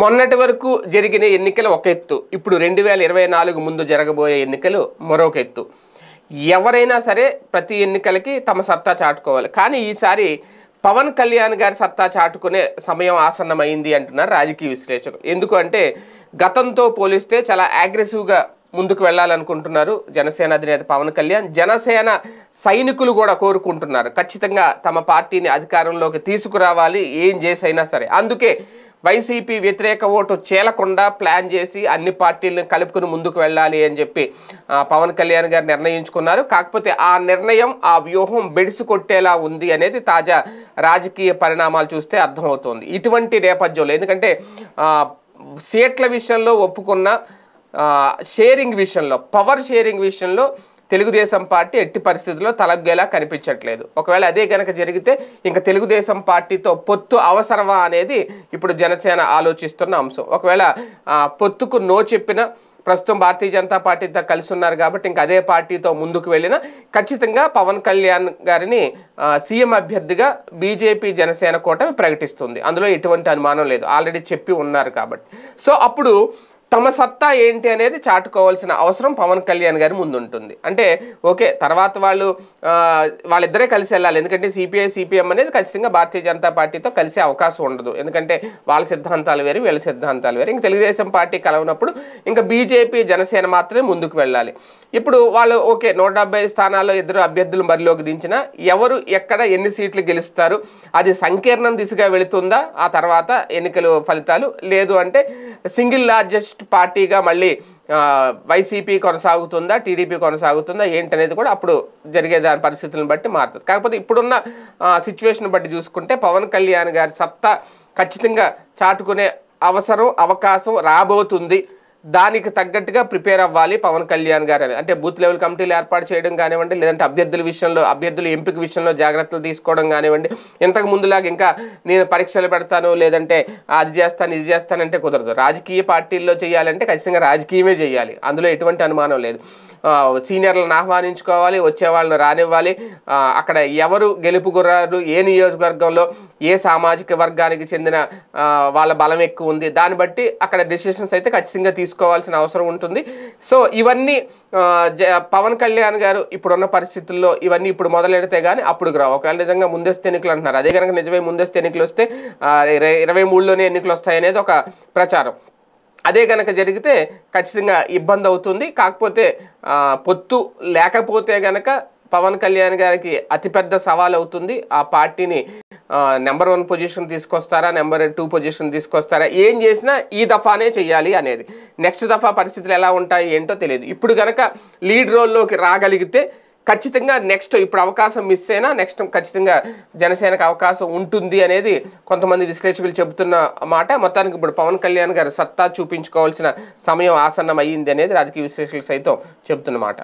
మొన్నటి వరకు జరిగిన ఎన్నికలు ఒక ఎత్తు ఇప్పుడు రెండు వేల ఇరవై నాలుగు ముందు జరగబోయే ఎన్నికలు మరొక ఎత్తు ఎవరైనా సరే ప్రతి ఎన్నికలకి తమ సత్తా చాటుకోవాలి కానీ ఈసారి పవన్ కళ్యాణ్ గారి సత్తా చాటుకునే సమయం ఆసన్నమైంది అంటున్నారు రాజకీయ విశ్లేషకులు ఎందుకు అంటే గతంతో పోలిస్తే చాలా అగ్రెసివ్గా ముందుకు వెళ్ళాలనుకుంటున్నారు జనసేన అధినేత పవన్ కళ్యాణ్ జనసేన సైనికులు కూడా కోరుకుంటున్నారు ఖచ్చితంగా తమ పార్టీని అధికారంలోకి తీసుకురావాలి ఏం చేసైనా సరే అందుకే వైసీపీ వ్యతిరేక ఓటు చేలకుండా ప్లాన్ చేసి అన్ని పార్టీలను కలుపుకుని ముందుకు వెళ్ళాలి అని చెప్పి పవన్ కళ్యాణ్ గారు నిర్ణయించుకున్నారు కాకపోతే ఆ నిర్ణయం ఆ వ్యూహం బెడిసి కొట్టేలా ఉంది అనేది తాజా రాజకీయ పరిణామాలు చూస్తే అర్థమవుతుంది ఇటువంటి నేపథ్యంలో ఎందుకంటే సీట్ల విషయంలో ఒప్పుకున్న షేరింగ్ విషయంలో పవర్ షేరింగ్ విషయంలో తెలుగుదేశం పార్టీ ఎట్టి పరిస్థితుల్లో తలగ్గేలా కనిపించట్లేదు ఒకవేళ అదే కనుక జరిగితే ఇంకా తెలుగుదేశం పార్టీతో పొత్తు అవసరమా అనేది ఇప్పుడు జనసేన ఆలోచిస్తున్న అంశం ఒకవేళ పొత్తుకు నో చెప్పిన ప్రస్తుతం భారతీయ జనతా పార్టీతో కలిసి ఉన్నారు కాబట్టి ఇంకా అదే పార్టీతో ముందుకు వెళ్ళిన ఖచ్చితంగా పవన్ కళ్యాణ్ గారిని సీఎం అభ్యర్థిగా బీజేపీ జనసేన కూటమి ప్రకటిస్తుంది అందులో ఎటువంటి అనుమానం లేదు ఆల్రెడీ చెప్పి ఉన్నారు కాబట్టి సో అప్పుడు తమ సత్తా ఏంటి అనేది చాటుకోవాల్సిన అవసరం పవన్ కళ్యాణ్ గారి ముందుంటుంది అంటే ఓకే తర్వాత వాళ్ళు వాళ్ళిద్దరే కలిసి వెళ్ళాలి ఎందుకంటే సిపిఐ సిపిఎం అనేది ఖచ్చితంగా భారతీయ జనతా పార్టీతో కలిసే అవకాశం ఉండదు ఎందుకంటే వాళ్ళ సిద్ధాంతాలు వేరు వీళ్ళ సిద్ధాంతాలు వేరు ఇంకా తెలుగుదేశం పార్టీ కలవనప్పుడు ఇంకా బీజేపీ జనసేన మాత్రమే ముందుకు వెళ్ళాలి ఇప్పుడు వాళ్ళు ఓకే నూట డెబ్బై స్థానాల్లో ఇద్దరు అభ్యర్థులు బరిలోకి దించినా ఎవరు ఎక్కడ ఎన్ని సీట్లు గెలుస్తారు అది సంకీర్ణం దిశగా వెళుతుందా ఆ తర్వాత ఎన్నికలు ఫలితాలు లేదు అంటే సింగిల్ లార్జెస్ట్ పార్టీగా మళ్ళీ వైసీపీ కొనసాగుతుందా టీడీపీ కొనసాగుతుందా ఏంటనేది కూడా అప్పుడు జరిగే దాని పరిస్థితులను బట్టి మారుతుంది కాకపోతే ఇప్పుడున్న సిచ్యువేషన్ బట్టి చూసుకుంటే పవన్ కళ్యాణ్ గారి సత్తా ఖచ్చితంగా చాటుకునే అవసరం అవకాశం రాబోతుంది దానికి తగ్గట్టుగా ప్రిపేర్ అవ్వాలి పవన్ కళ్యాణ్ గారు అని అంటే బూత్ లెవెల్ కమిటీలు ఏర్పాటు చేయడం కానివ్వండి లేదంటే అభ్యర్థుల విషయంలో అభ్యర్థుల ఎంపిక విషయంలో జాగ్రత్తలు తీసుకోవడం కానివ్వండి ఇంతకు ముందులాగా ఇంకా నేను పరీక్షలు పెడతాను లేదంటే అది చేస్తాను ఇది చేస్తానంటే కుదరదు రాజకీయ పార్టీల్లో చేయాలంటే ఖచ్చితంగా రాజకీయమే చేయాలి అందులో ఎటువంటి అనుమానం లేదు సీనియర్లను ఆహ్వానించుకోవాలి వచ్చే వాళ్ళని రానివ్వాలి అక్కడ ఎవరు గెలుపు ఏ నియోజకవర్గంలో ఏ సామాజిక వర్గానికి చెందిన వాళ్ళ బలం ఎక్కువ ఉంది దాన్ని బట్టి అక్కడ డెసిషన్స్ అయితే ఖచ్చితంగా తీసుకోవాల్సిన అవసరం ఉంటుంది సో ఇవన్నీ పవన్ కళ్యాణ్ గారు ఇప్పుడున్న పరిస్థితుల్లో ఇవన్నీ ఇప్పుడు మొదలెడితే కానీ అప్పుడు రావు ఒకవేళ నిజంగా ముందస్తు ఎన్నికలు అంటున్నారు అదే కనుక నిజమే ముందస్తు ఎన్నికలు వస్తే ఇరవై మూడులోనే ఎన్నికలు వస్తాయనేది ఒక ప్రచారం అదే కనుక జరిగితే ఖచ్చితంగా ఇబ్బంది అవుతుంది కాకపోతే పొత్తు లేకపోతే కనుక పవన్ కళ్యాణ్ గారికి అతిపెద్ద సవాల్ అవుతుంది ఆ పార్టీని నెంబర్ వన్ పొజిషన్ తీసుకొస్తారా నెంబర్ టూ పొజిషన్ తీసుకొస్తారా ఏం చేసినా ఈ దఫానే చేయాలి అనేది నెక్స్ట్ దఫా పరిస్థితులు ఎలా ఉంటాయి ఏంటో తెలియదు ఇప్పుడు కనుక లీడ్ రోల్లోకి రాగలిగితే ఖచ్చితంగా నెక్స్ట్ ఇప్పుడు అవకాశం మిస్ అయినా నెక్స్ట్ ఖచ్చితంగా జనసేనకు అవకాశం ఉంటుంది అనేది కొంతమంది విశ్లేషకులు చెబుతున్న మాట మొత్తానికి ఇప్పుడు పవన్ కళ్యాణ్ గారు సత్తా చూపించుకోవాల్సిన సమయం ఆసన్నం అయ్యింది అనేది రాజకీయ విశ్లేషకులు సైతం చెబుతున్నమాట